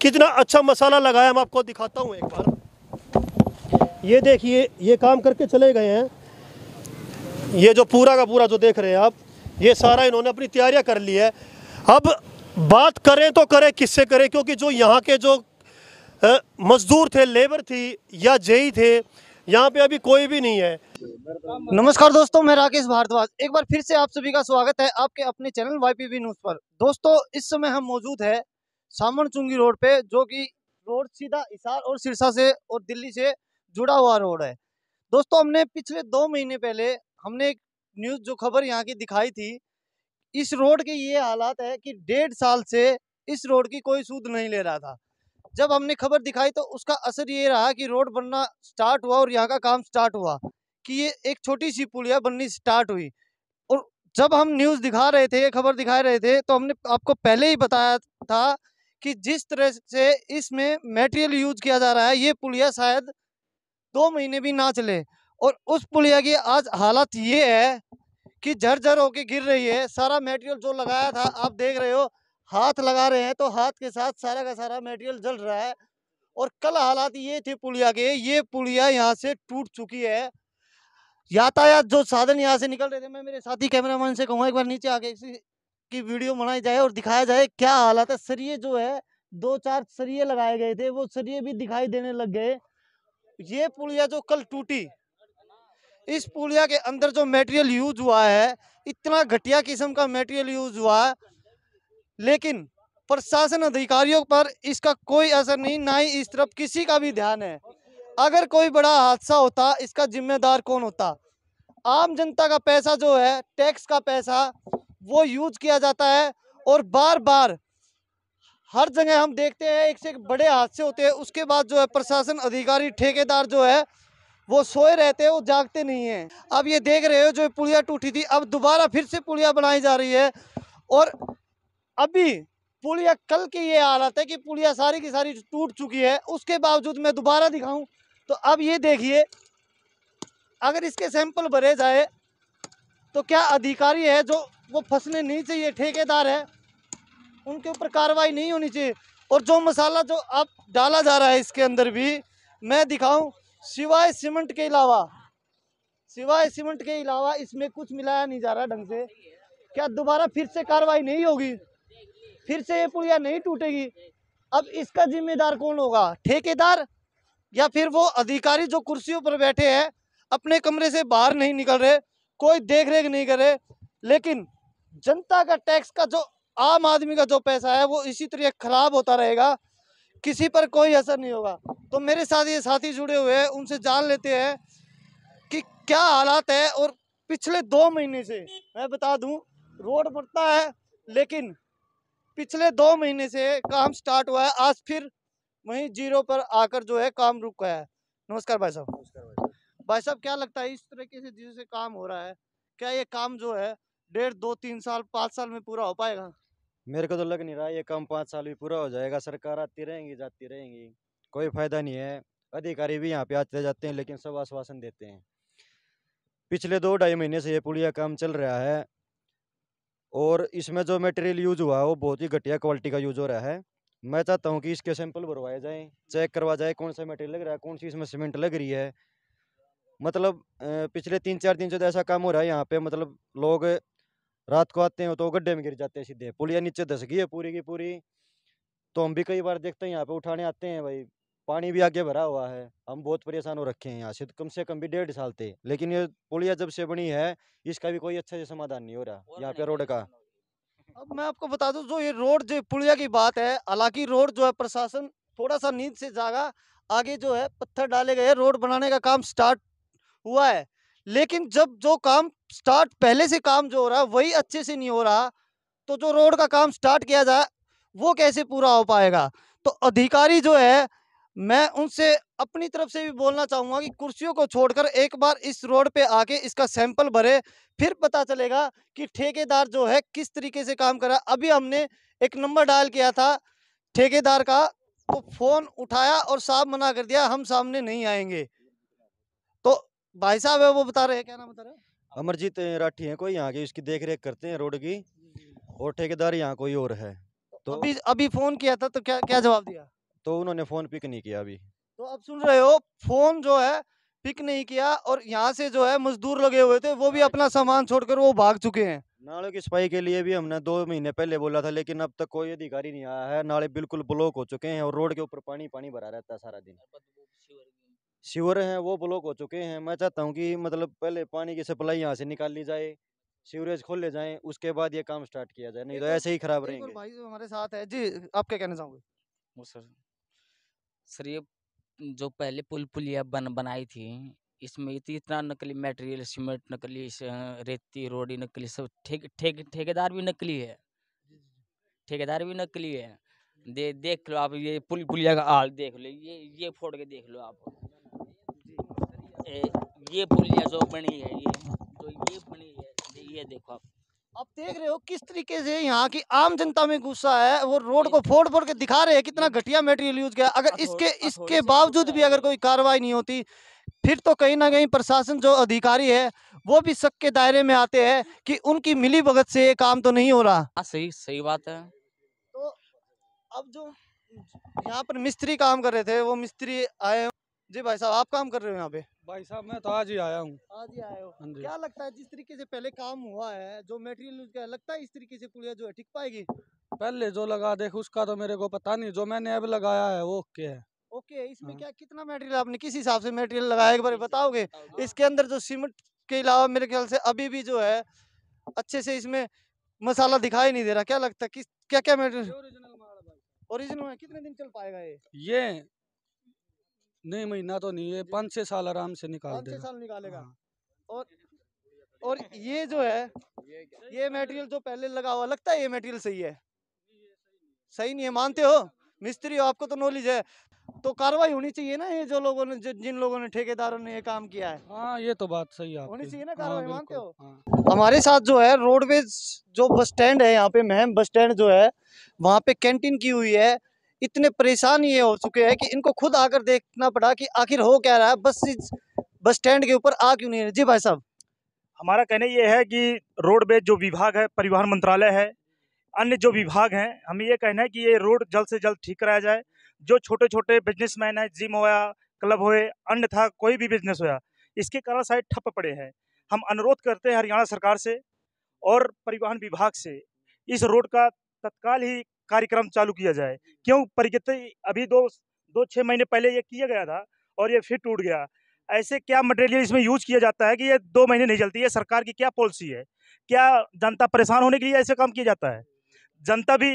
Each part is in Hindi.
कितना अच्छा मसाला लगाया मैं आपको दिखाता हूँ एक बार ये देखिए ये काम करके चले गए हैं ये जो पूरा का पूरा जो देख रहे हैं आप ये सारा इन्होंने अपनी तैयारियां कर ली है अब बात करें तो करें किससे करें क्योंकि जो यहाँ के जो मजदूर थे लेबर थी या जेई थे यहाँ पे अभी कोई भी नहीं है नमस्कार दोस्तों मैं राकेश भारद्वाज एक बार फिर से आप सभी का स्वागत है आपके अपने चैनल वी न्यूज पर दोस्तों इस समय हम मौजूद है सामन चुंगी रोड पे जो कि रोड सीधा हिसार और सिरसा से और दिल्ली से जुड़ा हुआ रोड है दोस्तों हमने पिछले दो महीने पहले हमने एक न्यूज़ जो खबर यहाँ की दिखाई थी इस रोड के ये हालात है कि डेढ़ साल से इस रोड की कोई सूद नहीं ले रहा था जब हमने खबर दिखाई तो उसका असर ये रहा कि रोड बनना स्टार्ट हुआ और यहाँ का काम स्टार्ट हुआ कि ये एक छोटी सी पुलिया बननी स्टार्ट हुई और जब हम न्यूज़ दिखा रहे थे ये खबर दिखा रहे थे तो हमने आपको पहले ही बताया था कि जिस तरह से इसमें मेटेरियल यूज किया जा रहा है ये पुलिया शायद दो महीने भी ना चले और उस पुलिया की आज हालत ये है कि झरझर होके गिर रही है सारा मेटेरियल जो लगाया था आप देख रहे हो हाथ लगा रहे हैं तो हाथ के साथ सारा का सारा मेटेरियल जल रहा है और कल हालात ये थे पुलिया के ये पुलिया यहाँ से टूट चुकी है यातायात जो साधन यहाँ से निकल रहे थे मैं मेरे साथी कैमरामैन से कहूँगा एक बार नीचे आके की वीडियो बनाई जाए और दिखाया जाए क्या हालत है सरिये जो है दो चार सरिये लगाए गए थे वो सरिये भी दिखाई देने लग गए ये पुलिया जो कल टूटी इस पुलिया के अंदर जो मेटेरियल यूज हुआ है इतना घटिया किस्म का मेटेरियल यूज हुआ लेकिन प्रशासन अधिकारियों पर इसका कोई असर नहीं ना ही इस तरफ किसी का भी ध्यान है अगर कोई बड़ा हादसा होता इसका जिम्मेदार कौन होता आम जनता का पैसा जो है टैक्स का पैसा वो यूज किया जाता है और बार बार हर जगह हम देखते हैं एक से एक बड़े हादसे होते हैं उसके बाद जो है प्रशासन अधिकारी ठेकेदार जो है वो सोए रहते हैं वो जागते नहीं हैं अब ये देख रहे हो जो पुलिया टूटी थी अब दोबारा फिर से पुलिया बनाई जा रही है और अभी पुलिया कल की ये हालत है कि पुलिया सारी की सारी टूट चुकी है उसके बावजूद मैं दोबारा दिखाऊं तो अब ये देखिए अगर इसके सैंपल भरे जाए तो क्या अधिकारी है जो वो फंसने नहीं चाहिए ठेकेदार है उनके ऊपर कार्रवाई नहीं होनी चाहिए और जो मसाला जो अब डाला जा रहा है इसके अंदर भी मैं दिखाऊं सिवाय सीमेंट के अलावा सिवाय सीमेंट के अलावा इसमें कुछ मिलाया नहीं जा रहा ढंग से क्या दोबारा फिर से कार्रवाई नहीं होगी फिर से ये पुलिया नहीं टूटेगी अब इसका जिम्मेदार कौन होगा ठेकेदार या फिर वो अधिकारी जो कुर्सियों पर बैठे हैं अपने कमरे से बाहर नहीं निकल रहे कोई देख रेख नहीं करे लेकिन जनता का टैक्स का जो आम आदमी का जो पैसा है वो इसी तरह खराब होता रहेगा किसी पर कोई असर नहीं होगा तो मेरे साथ ये साथी जुड़े हुए हैं उनसे जान लेते हैं कि क्या हालात है और पिछले दो महीने से मैं बता दूं रोड बढ़ता है लेकिन पिछले दो महीने से काम स्टार्ट हुआ है आज फिर वहीं जीरो पर आकर जो है काम रुक गया है नमस्कार भाई साहब नमस्कार भाई भाई साहब क्या लगता है इस तरीके से जिससे काम हो रहा है क्या ये काम जो है डेढ़ दो तीन साल पाँच साल में पूरा हो पाएगा मेरे को तो लग नहीं रहा ये काम पाँच साल में पूरा हो जाएगा सरकार आती रहेंगी जाती रहेंगी कोई फायदा नहीं है अधिकारी भी यहाँ पे आते जाते हैं लेकिन सब आश्वासन देते हैं पिछले दो ढाई महीने से ये पुलिया काम चल रहा है और इसमें जो मटेरियल यूज हुआ है वो बहुत ही घटिया क्वालिटी का यूज हो रहा है मैं चाहता हूँ कि इसके सैंपल भरवाए जाए चेक करवा जाए कौन सा मटेरियल लग रहा है कौन सी इसमें सीमेंट लग रही है मतलब पिछले तीन चार दिन से तो ऐसा काम हो रहा है यहाँ पे मतलब लोग रात को आते हैं तो गड्ढे में गिर जाते हैं सीधे पुलिया नीचे धस गई है पूरी की पूरी तो हम भी कई बार देखते हैं यहाँ पे उठाने आते हैं भाई पानी भी आगे भरा हुआ है हम बहुत परेशान हो रखे हैं यहाँ से कम से कम भी डेढ़ साल थे लेकिन ये पुलिया जब से बनी है इसका भी कोई अच्छा से समाधान नहीं हो रहा यहाँ पे रोड तो का अब मैं आपको बता दू जो ये रोड जो पुलिया की बात है हालांकि रोड जो है प्रशासन थोड़ा सा नींद से जागा आगे जो है पत्थर डाले गए रोड बनाने का काम स्टार्ट हुआ है लेकिन जब जो काम स्टार्ट पहले से काम जो हो रहा है वही अच्छे से नहीं हो रहा तो जो रोड का काम स्टार्ट किया जाए वो कैसे पूरा हो पाएगा तो अधिकारी जो है मैं उनसे अपनी तरफ से भी बोलना चाहूँगा कि कुर्सियों को छोड़कर एक बार इस रोड पे आके इसका सैंपल भरे फिर पता चलेगा कि ठेकेदार जो है किस तरीके से काम करा अभी हमने एक नंबर डायल किया था ठेकेदार का तो फ़ोन उठाया और साफ मना कर दिया हम सामने नहीं आएंगे भाई साहब है वो बता रहे हैं क्या नाम बता रहे अमरजीत राठी है कोई यहाँ की उसकी देख रेख करते हैं रोड की और ठेकेदार यहाँ कोई और है तो अभी अभी फोन किया था तो क्या क्या जवाब दिया तो उन्होंने फोन पिक नहीं किया अभी तो आप सुन रहे हो फोन जो है पिक नहीं किया और यहाँ से जो है मजदूर लगे हुए थे वो भी अपना सामान छोड़कर वो भाग चुके हैं नालों की सफाई के लिए भी हमने दो महीने पहले बोला था लेकिन अब तक कोई अधिकारी नहीं आया है नाले बिल्कुल ब्लॉक हो चुके हैं और रोड के ऊपर पानी पानी भरा रहता है सारा दिन सीवर हैं वो ब्लॉक हो चुके हैं मैं चाहता हूँ कि मतलब पहले पानी की सप्लाई यहाँ से निकाल ली जाए सीवरेज खोले जाए उसके बाद ये काम स्टार्ट किया जाए नहीं तो, तो ऐसे ही खराब रहेंगे भाई जो हमारे साथ है जी आप क्या कहना चाहोगे सर सर ये जो पहले पुल पुलिया बन बनाई थी इसमें इतना नकली मटेरियल सीमेंट नकली रेती रोडी नकली सब ठेक ठेक ठेकेदार भी नकली है ठेकेदार भी नकली है दे देख लो आप ये पुल पुलिया का हाल देख लो ये ये फोड़ के देख लो आप ये पुलिया जो बनी है ये जो तो ये बनी है ये देखो आप आप देख रहे हो किस तरीके से यहाँ की आम जनता में गुस्सा है वो रोड को फोड़ फोड़ के दिखा रहे हैं कितना घटिया मटेरियल यूज किया अगर हाँ, इसके हाँ, इसके बावजूद भी अगर कोई कार्रवाई नहीं होती फिर तो कहीं ना कहीं प्रशासन जो अधिकारी है वो भी शक के दायरे में आते हैं कि उनकी मिली भगत से ये काम तो नहीं हो रहा आ, हाँ, सही सही बात है तो अब जो यहाँ पर मिस्त्री काम कर रहे थे वो मिस्त्री आए जी भाई साहब आप काम कर रहे हो यहाँ पे भाई साहब मैं तो आज ही आया हूँ आज ही आया हूँ हाँ क्या लगता है जिस तरीके से पहले काम हुआ है जो मेटेरियल यूज किया लगता है इस तरीके से पुलिया जो है टिक पाएगी पहले जो लगा देख उसका तो मेरे को पता नहीं जो मैंने अब लगाया है वो ओके है ओके इसमें हाँ। क्या कितना मेटेरियल आपने किस हिसाब से मेटेरियल लगाया एक बार बताओगे इसके अंदर जो सीमेंट के अलावा मेरे ख्याल से अभी भी जो है अच्छे से इसमें मसाला दिखाई नहीं दे रहा क्या लगता है किस क्या क्या मेटेरियल ओरिजिनल है कितने दिन चल पाएगा ये ये नहीं महीना तो नहीं है पाँच छह साल आराम से निकाल पाँच साल निकालेगा हाँ। और और ये जो है ये मटेरियल जो पहले लगा हुआ लगता है ये मटेरियल सही है सही नहीं है मानते हो मिस्त्री हो आपको तो नॉलेज है तो कार्रवाई होनी चाहिए ना ये जो लोगों ने जो, जिन लोगों ने ठेकेदारों ने ये काम किया है हाँ ये तो बात सही है होनी चाहिए ना हाँ, कार्रवाई मानते हो हाँ। हमारे साथ जो है रोडवेज जो बस स्टैंड है यहाँ पे मेहम बस स्टैंड जो है वहाँ पे कैंटीन की हुई है इतने परेशान ये हो चुके हैं कि इनको खुद आकर देखना पड़ा कि आखिर हो क्या रहा है बस बस स्टैंड के ऊपर आ क्यों नहीं जी भाई साहब हमारा कहना ये है कि रोडवेज जो विभाग है परिवहन मंत्रालय है अन्य जो विभाग हैं हमें ये कहना है कि ये रोड जल्द से जल्द ठीक कराया जाए जो छोटे छोटे बिजनेसमैन हैं जिम होया क्लब होए था कोई भी बिजनेस होया इसके कारण शायद ठप पड़े हैं हम अनुरोध करते हैं हरियाणा सरकार से और परिवहन विभाग से इस रोड का तत्काल ही कार्यक्रम चालू किया जाए क्यों परिगत अभी दो दो छः महीने पहले ये किया गया था और ये फिर टूट गया ऐसे क्या मटेरियल इसमें यूज किया जाता है कि ये दो महीने नहीं चलती है सरकार की क्या पॉलिसी है क्या जनता परेशान होने के लिए ऐसे काम किया जाता है जनता भी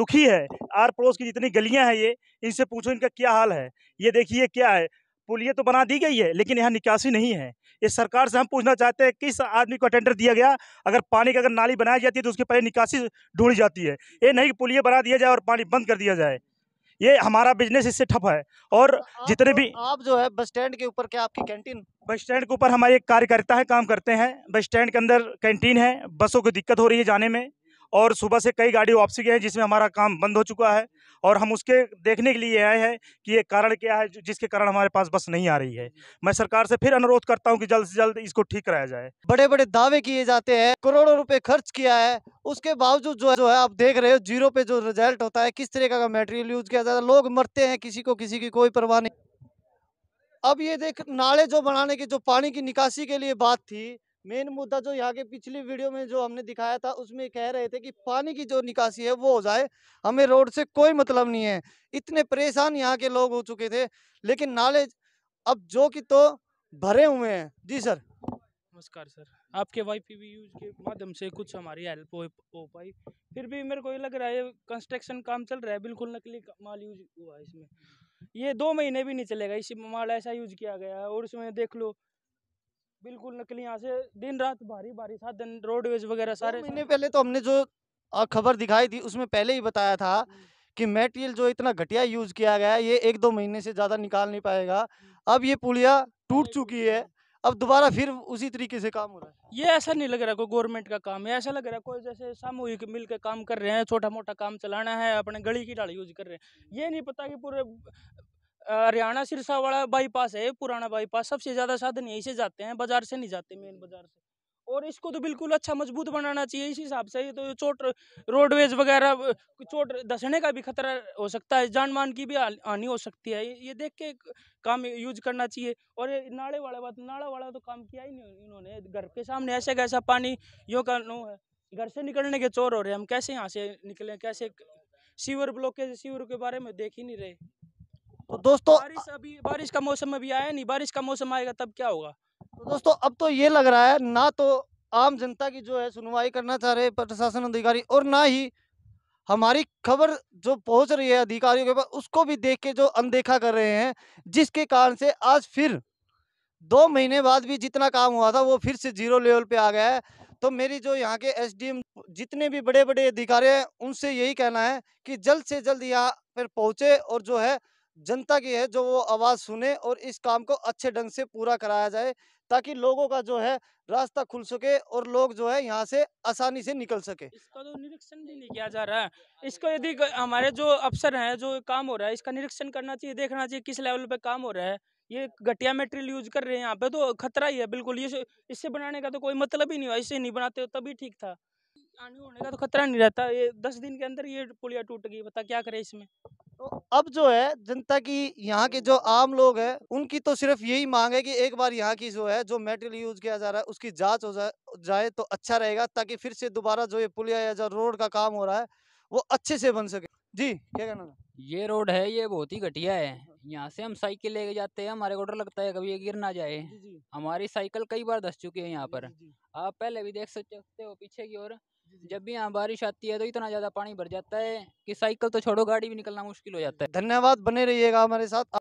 दुखी है आर पड़ोस की जितनी गलियां हैं ये इनसे पूछो इनका क्या हाल है ये देखिए क्या है पुल तो बना दी गई है लेकिन यहाँ निकासी नहीं है इस सरकार से हम पूछना चाहते हैं किस आदमी को टेंडर दिया गया अगर पानी की अगर नाली बनाई जाती है तो उसके पहले निकासी ढूंढी जाती है ये नहीं कि पुलिया बना दिया जाए और पानी बंद कर दिया जाए ये हमारा बिजनेस इससे ठप है और तो जितने भी आप जो है बस स्टैंड के ऊपर क्या आपकी कैंटीन बस स्टैंड के ऊपर हमारे एक कार्यकर्ता है काम करते हैं बस स्टैंड के अंदर कैंटीन है बसों को दिक्कत हो रही है जाने में और सुबह से कई गाड़ी वापसी गए हैं जिसमें हमारा काम बंद हो चुका है और हम उसके देखने के लिए आए हैं कि ये कारण क्या है जिसके कारण हमारे पास बस नहीं आ रही है मैं सरकार से फिर अनुरोध करता हूँ कि जल्द से जल्द इसको ठीक कराया जाए बड़े बड़े दावे किए जाते हैं करोड़ों रुपए खर्च किया है उसके बावजूद जो है जो है आप देख रहे हो जीरो पे जो रिजल्ट होता है किस तरीके का मेटेरियल यूज किया जाता है लोग मरते हैं किसी को किसी की कोई परवाह नहीं अब ये देख नाले जो बनाने की जो पानी की निकासी के लिए बात थी मेन मुद्दा जो यहाँ के पिछली वीडियो में जो हमने दिखाया था उसमें कह रहे थे कि पानी की जो निकासी है वो हो जाए हमें रोड से कोई मतलब नहीं है इतने परेशान यहाँ के लोग हो चुके थे लेकिन नाले अब जो कि तो भरे हुए हैं जी सर नमस्कार सर आपके वाई पी यूज के माध्यम से कुछ हमारी हेल्प हो, हो पाई फिर भी मेरे को ये लग रहा है कंस्ट्रक्शन काम चल रहा है बिल्कुल नकली माल यूज हुआ है इसमें ये दो महीने भी नहीं चलेगा इसी माल ऐसा यूज किया गया है और उसमें देख लो बिल्कुल नकली यहाँ से दिन रात भारी बारिश दिन रोडवेज वगैरह सारे महीने पहले तो हमने जो खबर दिखाई थी उसमें पहले ही बताया था हम्म। कि मेटेरियल जो इतना घटिया यूज किया गया है ये एक दो महीने से ज़्यादा निकाल नहीं पाएगा हम्म। अब ये पुलिया टूट चुकी है अब दोबारा फिर उसी तरीके से काम हो रहा है ये ऐसा नहीं लग रहा कोई गवर्नमेंट का काम है ऐसा लग रहा है कोई जैसे सामूहिक मिलकर काम कर रहे हैं छोटा मोटा काम चलाना है अपने गली की डाल यूज कर रहे हैं हम्म। ये नहीं पता कि पूरे हरियाणा सिरसा वाला बाईपास है पुराना बाईपास सबसे ज़्यादा साधन यहीं से जाते हैं बाजार से नहीं जाते मेन बाजार से और इसको तो बिल्कुल अच्छा मजबूत बनाना चाहिए इस हिसाब से तो चोट रोडवेज वगैरह चोट धसने का भी खतरा हो सकता है जान मान की भी हानि हो सकती है ये देख के काम यूज करना चाहिए और ये नाले वाला बात नाला वाला तो काम किया ही नहीं इन्होंने घर के सामने ऐसे कैसा पानी यो का नो है घर से निकलने के चोर हो रहे हम कैसे यहाँ से निकले कैसे सीवर ब्लॉकेज सीवर के बारे में देख ही नहीं रहे तो हाँ, दोस्तों बारिश अभी बारिश का मौसम अभी आया नहीं बारिश का मौसम आएगा तब क्या होगा तो दोस्तों अब तो ये लग रहा है ना तो आम जनता की जो है सुनवाई करना चाह रहे प्रशासन अधिकारी और ना ही हमारी खबर जो पहुंच रही है अधिकारियों के पास उसको भी देख के जो अनदेखा कर रहे हैं जिसके कारण से आज फिर दो महीने बाद भी जितना काम हुआ था वो फिर से जीरो लेवल पे आ गया है तो मेरी जो यहाँ के एसडीएम जितने भी बड़े बड़े अधिकारी हैं उनसे यही कहना है कि जल्द से जल्द यहाँ पर पहुँचे और जो है जनता की है जो वो आवाज़ सुने और इस काम को अच्छे ढंग से पूरा कराया जाए ताकि लोगों का जो है रास्ता खुल सके और लोग जो है यहाँ से आसानी से निकल सके इसका तो निरीक्षण भी नहीं किया जा रहा है इसको यदि हमारे जो अफसर हैं जो काम हो रहा है इसका निरीक्षण करना चाहिए देखना चाहिए किस लेवल पे काम हो रहा है ये घटिया मेटेरियल यूज कर रहे हैं यहाँ पे तो खतरा ही है बिल्कुल ये इससे बनाने का तो कोई मतलब ही नहीं हुआ इससे नहीं बनाते तभी ठीक था आने होने का तो खतरा नहीं रहता ये दस दिन के अंदर ये पुलिया टूट गई बता क्या करे इसमें तो अब जो है जनता की यहाँ के जो आम लोग हैं उनकी तो सिर्फ यही मांग है कि एक बार यहाँ की जो है जो मेटेरियल यूज किया जा रहा है उसकी जांच हो जाए तो अच्छा रहेगा ताकि फिर से दोबारा जो ये पुलिया या जो रोड का काम हो रहा है वो अच्छे से बन सके जी क्या कहना था ये रोड है ये बहुत ही घटिया है हाँ, हाँ। यहाँ से हम साइकिल लेके जाते हैं हमारे को डर लगता है कभी ये गिर ना जाए हमारी साइकिल कई बार धस चुकी है यहाँ पर आप पहले भी देख सकते हो पीछे की ओर जब भी यहाँ बारिश आती है तो इतना ज़्यादा पानी भर जाता है कि साइकिल तो छोड़ो गाड़ी भी निकलना मुश्किल हो जाता है धन्यवाद बने रहिएगा हमारे साथ